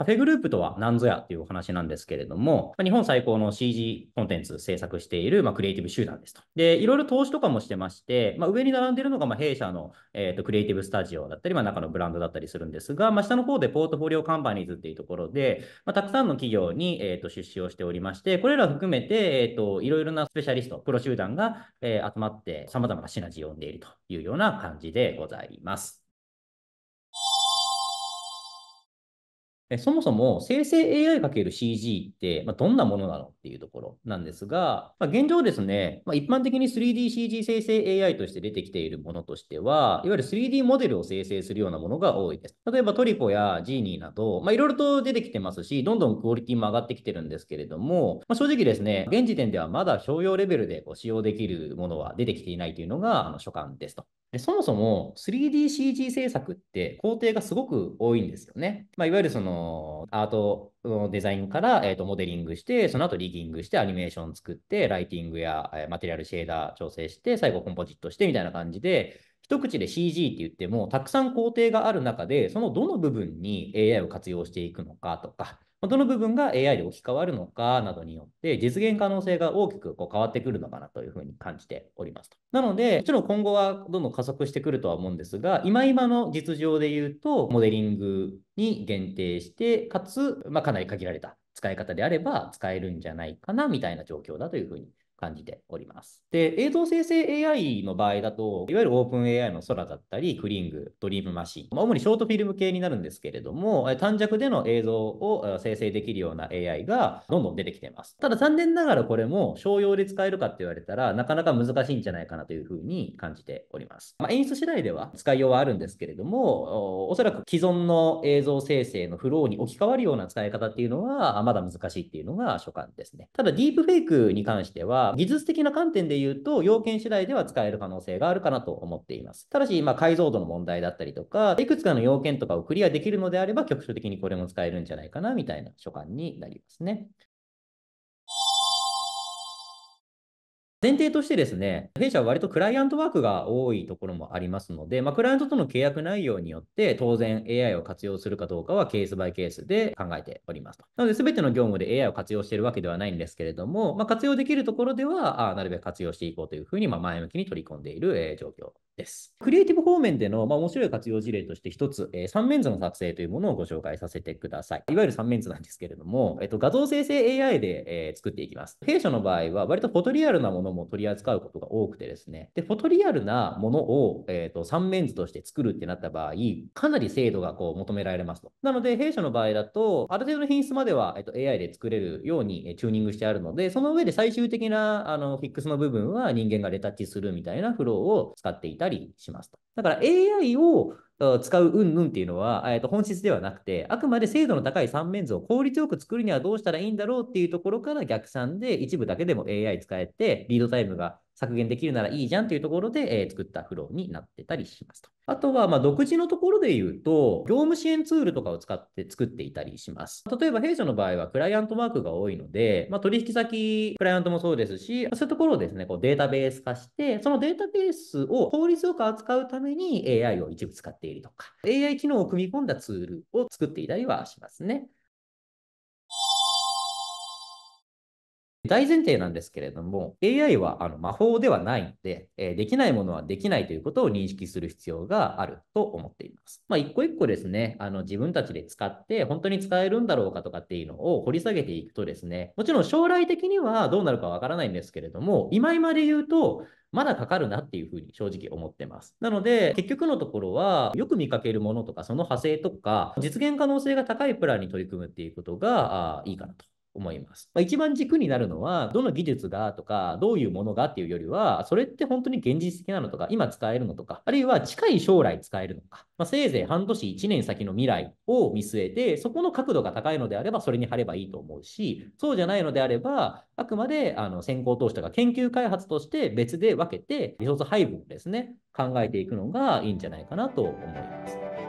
カフェグループとは何ぞやっていうお話なんですけれども、日本最高の CG コンテンツ制作している、まあ、クリエイティブ集団ですと。で、いろいろ投資とかもしてまして、まあ、上に並んでいるのが、ま弊社の、えーと、クリエイティブスタジオだったり、まあ、中のブランドだったりするんですが、まあ、下の方でポートフォリオカンパニーズっていうところで、またくさんの企業に、えーと、出資をしておりまして、これら含めて、えーと、いろいろなスペシャリスト、プロ集団が、えー、集まって、様々なシナジーを呼んでいるというような感じでございます。そもそも生成 AI×CG って、まどんなものなのっていうところなんですが、まあ、現状ですね、まあ、一般的に 3DCG 生成 AI として出てきているものとしては、いわゆる 3D モデルを生成するようなものが多いです。例えばトリコやジーニーなど、まいろいろと出てきてますし、どんどんクオリティも上がってきてるんですけれども、まあ、正直ですね、現時点ではまだ商用レベルでこう使用できるものは出てきていないというのが、あの所感ですと。で、そもそも 3DCG 制作って工程がすごく多いんですよね。まあ、いわゆるそのアートのデザインから、えー、とモデリングして、その後リギングしてアニメーション作って、ライティングや、えー、マテリアルシェーダー調整して、最後コンポジットしてみたいな感じで、一口で CG って言っても、たくさん工程がある中で、そのどの部分に AI を活用していくのかとか、どの部分が AI で置き換わるのかなどによって、実現可能性が大きくこう変わってくるのかなというふうに感じておりますと。なので、もちろん今後はどんどん加速してくるとは思うんですが、今今の実情で言うと、モデリングに限定して、かつ、まあ、かなり限られた使い方であれば使えるんじゃないかなみたいな状況だというふうに感じております。で、映像生成 AI の場合だと、いわゆるオープン AI の空だったり、クリング、ドリームマシン、まあ、主にショートフィルム系になるんですけれども、短尺での映像を生成できるような AI がどんどん出てきています。ただ残念ながらこれも商用で使えるかって言われたら、なかなか難しいんじゃないかなというふうに感じております。まあ、演出次第では使いようはあるんですけれども、おそらく既存の映像生成のフローに置き換わるような使い方っていうのは、まだ難しいっていうのが所感ですね。ただ、ディープフェイクに関しては、技術的な観点で言うと、要件次第では使える可能性があるかなと思っています。ただし、まあ、解像度の問題だったりとか、いくつかの要件とかをクリアできるのであれば、局所的にこれも使えるんじゃないかな、みたいな所感になりますね。前提としてですね、弊社は割とクライアントワークが多いところもありますので、まあ、クライアントとの契約内容によって、当然 AI を活用するかどうかはケースバイケースで考えておりますと。なので、すべての業務で AI を活用しているわけではないんですけれども、まあ、活用できるところでは、あなるべく活用していこうというふうに、ま前向きに取り込んでいる、えー、状況です。クリエイティブ方面での、まあ、面白い活用事例として1つ、えー、3面図の作成というものをご紹介させてください。いわゆる三面図なんですけれども、えっと、画像生成 AI で、えー、作っていきます。弊社の場合は、割とフォトリアルなもののも取り扱うことが多くてですね。で、フォトリアルなものを、えー、と、3面図として作るってなった場合、かなり精度がこう求められますと。なので、弊社の場合だと、ある程度の品質までは、えっ、ー、と、AI で作れるようにチューニングしてあるので、その上で最終的な、あの、フィックスの部分は人間がレタッチするみたいなフローを使っていたりしますと。だから AI を使ううんうんっていうのは、えー、と本質ではなくて、あくまで精度の高い三面図を効率よく作るにはどうしたらいいんだろうっていうところから逆算で一部だけでも AI 使えて、リードタイムが削減できるならいいじゃんというところで、えー、作ったフローになってたりしますと。あとは、ま独自のところで言うと、業務支援ツールとかを使って作っていたりします。例えば、弊社の場合はクライアントワークが多いので、まあ、取引先、クライアントもそうですし、そういうところをですね、こうデータベース化して、そのデータベースを効率よく扱うために AI を一部使っている。いりとか、AI 機能を組み込んだツールを作っていたりはしますね。大前提なんですけれども、AI はあの魔法ではないので、えできないものはできないということを認識する必要があると思っています。まあ、一個一個ですね、あの自分たちで使って、本当に使えるんだろうかとかっていうのを掘り下げていくとですね、もちろん将来的にはどうなるかわからないんですけれども、今今で言うと、まだかかるなっていうふうに正直思ってます。なので、結局のところは、よく見かけるものとか、その派生とか、実現可能性が高いプランに取り組むっていうことがいいかなと思います。まあ、一番軸になるのは、どの技術がとか、どういうものがっていうよりは、それって本当に現実的なのとか、今使えるのとか、あるいは近い将来使えるのか、まあ、せいぜい半年、1年先の未来を見据えて、そこの角度が高いのであれば、それに貼ればいいと思うし、そうじゃないのであれば、あくまであの先行投資とか研究開発として別で分けて、リソース配分をですね、考えていくのがいいんじゃないかなと思います。